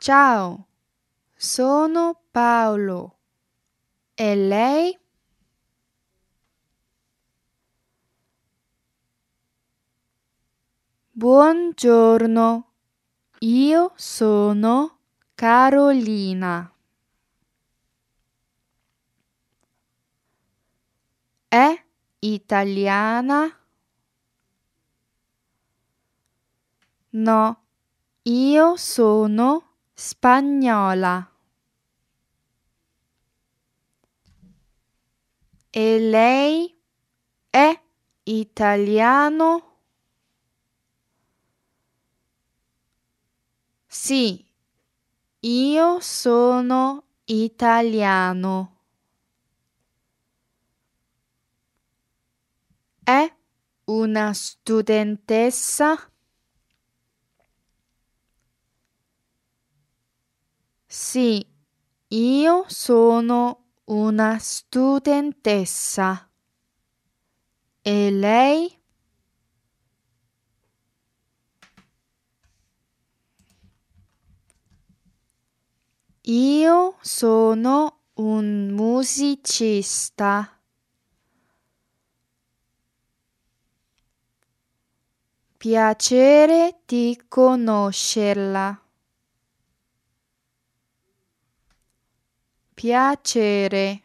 Ciao, sono Paolo. E lei? Buongiorno, io sono Carolina. È italiana? No, io sono Spagnola. E lei è italiano? Sì, io sono italiano. È una studentessa? Sì, io sono una studentessa. E lei? Io sono un musicista. Piacere di conoscerla. Piacere.